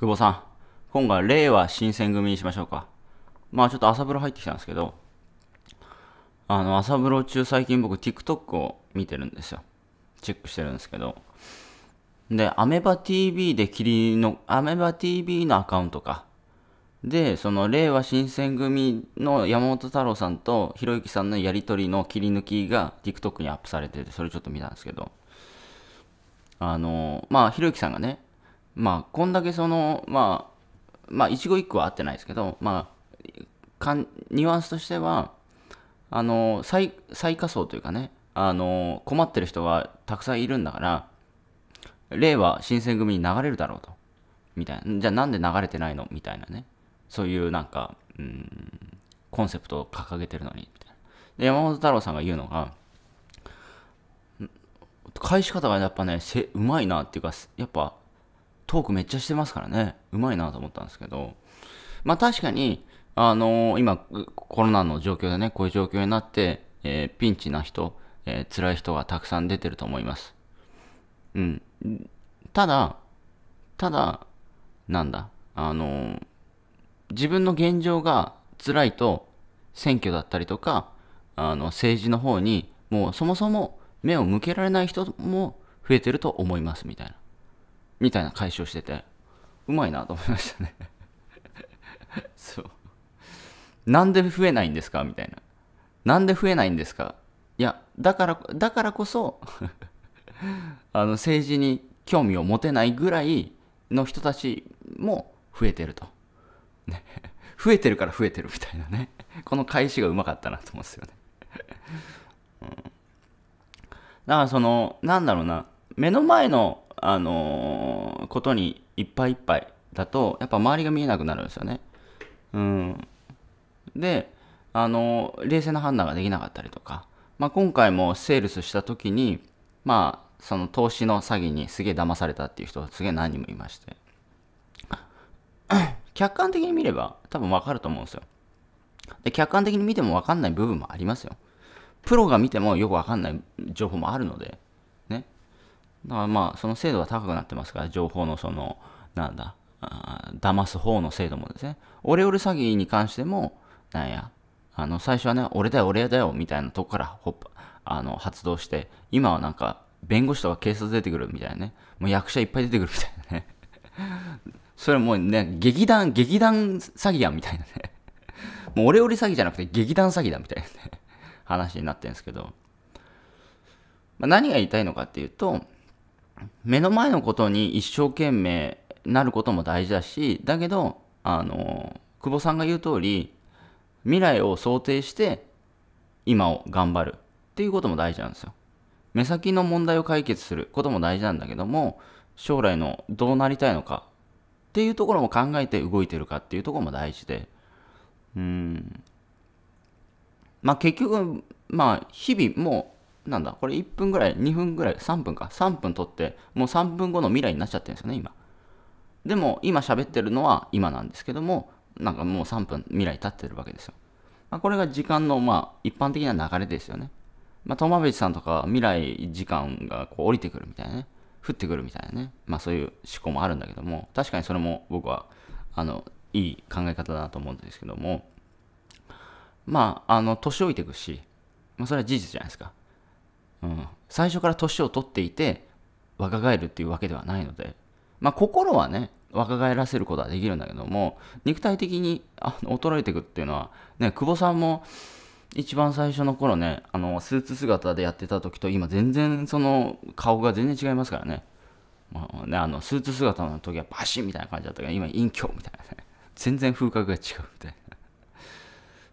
久保さん、今回、令和新選組にしましょうか。まあちょっと朝風呂入ってきたんですけど、あの、朝風呂中最近僕 TikTok を見てるんですよ。チェックしてるんですけど。で、アメバ TV でキリの、アメバ TV のアカウントか。で、その令和新選組の山本太郎さんとひろゆきさんのやりとりの切り抜きが TikTok にアップされてて、それちょっと見たんですけど、あの、まあひろゆきさんがね、まあこんだけそのまあまあ一語一句は合ってないですけどまあかんニュアンスとしてはあの最最下層というかねあの困ってる人がたくさんいるんだから令和新選組に流れるだろうとみたいなじゃあなんで流れてないのみたいなねそういうなんかうんコンセプトを掲げてるのにみたいなで山本太郎さんが言うのが返し方がやっぱねうまいなっていうかやっぱトークめっちゃしてますからね、うまいなと思ったんですけど、まあ確かに、あのー、今、コロナの状況でね、こういう状況になって、えー、ピンチな人、えー、辛い人がたくさん出てると思います。うん。ただ、ただ、なんだ、あのー、自分の現状が辛いと、選挙だったりとか、あの、政治の方に、もうそもそも目を向けられない人も増えてると思います、みたいな。みたいな解消してて、うまいなと思いましたね そう。なんで増えないんですかみたいな。なんで増えないんですかいや、だから、だからこそ あの、政治に興味を持てないぐらいの人たちも増えてると。ね。増えてるから増えてるみたいなね。この返しがうまかったなと思うんですよねうん。だからその、なんだろうな、目の前のあのー、ことにいっぱいいっぱいだと、やっぱ周りが見えなくなるんですよね。うん。で、あのー、冷静な判断ができなかったりとか、まあ、今回もセールスした時に、まあ、その投資の詐欺にすげえ騙されたっていう人すげえ何人もいまして。客観的に見れば多分わかると思うんですよ。で、客観的に見てもわかんない部分もありますよ。プロが見てもよくわかんない情報もあるので、だからまあ、その精度は高くなってますから、情報のその、なんだ、あ騙す方の精度もですね。オレオレ詐欺に関しても、なんや、あの、最初はね、俺だよ、俺だよ、みたいなとこからほっ、あの、発動して、今はなんか、弁護士とか警察出てくるみたいなね。もう役者いっぱい出てくるみたいなね。それもうね、劇団、劇団詐欺やんみたいなね。もうオレオレ詐欺じゃなくて劇団詐欺だみたいなね。話になってるんですけど。まあ、何が言いたいのかっていうと、目の前のことに一生懸命なることも大事だしだけどあの久保さんが言う通り未来を想定して今を頑張るっていうことも大事なんですよ。目先の問題を解決することも大事なんだけども将来のどうなりたいのかっていうところも考えて動いてるかっていうところも大事でうんまあ結局まあ日々もうなんだ、これ1分ぐらい、2分ぐらい、3分か、3分撮って、もう3分後の未来になっちゃってるんですよね、今。でも、今喋ってるのは今なんですけども、なんかもう3分未来経ってるわけですよ。まあ、これが時間の、まあ、一般的な流れですよね。まあ、トマベチさんとか未来時間がこう降りてくるみたいなね、降ってくるみたいなね、まあそういう思考もあるんだけども、確かにそれも僕は、あの、いい考え方だなと思うんですけども、まあ、あの、年老いていくし、まあそれは事実じゃないですか。うん、最初から年を取っていて若返るっていうわけではないので、まあ、心はね若返らせることはできるんだけども肉体的にあの衰えていくっていうのは、ね、久保さんも一番最初の頃ねあのスーツ姿でやってた時と今全然その顔が全然違いますからね,、まあね、あのスーツ姿の時はバシンみたいな感じだったけど今隠居みたいなね全然風格が違うみたいな。だか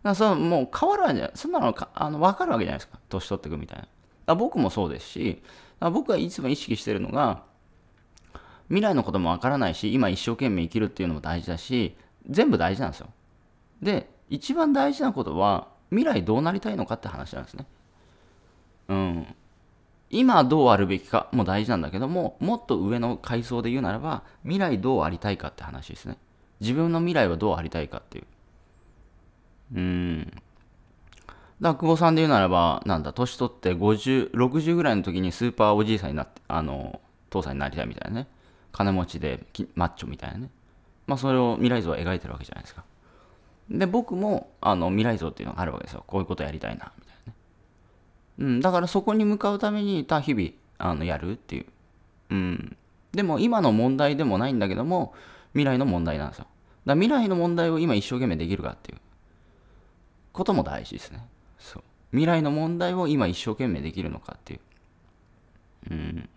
らそもう変わるわけじゃないそんなのかあの分かるわけじゃないですか年取っていくみたいな。だ僕もそうですし、だ僕がいつも意識してるのが、未来のこともわからないし、今一生懸命生きるっていうのも大事だし、全部大事なんですよ。で、一番大事なことは、未来どうなりたいのかって話なんですね。うん。今どうあるべきかも大事なんだけども、もっと上の階層で言うならば、未来どうありたいかって話ですね。自分の未来はどうありたいかっていう。うん。だ久保さんで言うならば、なんだ、年取って50、60ぐらいの時にスーパーおじいさんになって、あの、父さんになりたいみたいなね。金持ちでマッチョみたいなね。まあ、それを未来像を描いてるわけじゃないですか。で、僕も、あの、未来像っていうのがあるわけですよ。こういうことやりたいな、みたいなね。うん、だからそこに向かうために、た日々、あの、やるっていう。うん。でも、今の問題でもないんだけども、未来の問題なんですよ。だ未来の問題を今一生懸命できるかっていうことも大事ですね。そう未来の問題を今一生懸命できるのかっていううん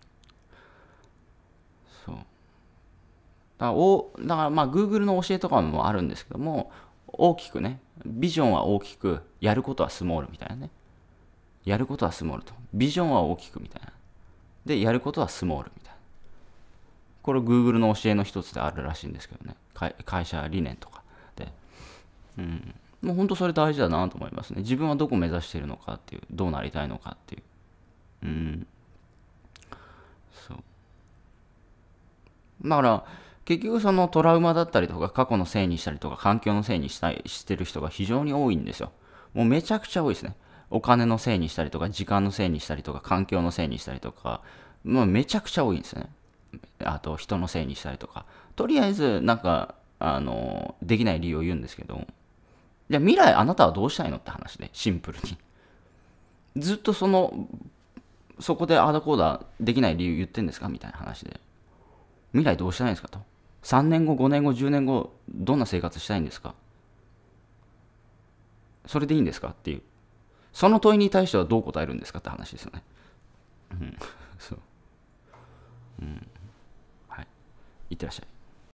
そうだおだからまあ Google の教えとかもあるんですけども大きくねビジョンは大きくやることはスモールみたいなねやることはスモールとビジョンは大きくみたいなでやることはスモールみたいなこれ Google の教えの一つであるらしいんですけどね会社理念とかでうんもう本当それ大事だなと思いますね。自分はどこ目指してるのかっていう、どうなりたいのかっていう。うん。そう。だから、結局そのトラウマだったりとか、過去のせいにしたりとか、環境のせいにしたいしてる人が非常に多いんですよ。もうめちゃくちゃ多いですね。お金のせいにしたりとか、時間のせいにしたりとか、環境のせいにしたりとか、もうめちゃくちゃ多いんですよね。あと、人のせいにしたりとか。とりあえず、なんか、あの、できない理由を言うんですけど、じゃあ未来あなたはどうしたいのって話で、シンプルに。ずっとその、そこでアードコーダーできない理由言ってんですかみたいな話で。未来どうしたいんですかと。3年後、5年後、10年後、どんな生活したいんですかそれでいいんですかっていう。その問いに対してはどう答えるんですかって話ですよね。うん。そう。うん。はい。いってらっしゃい。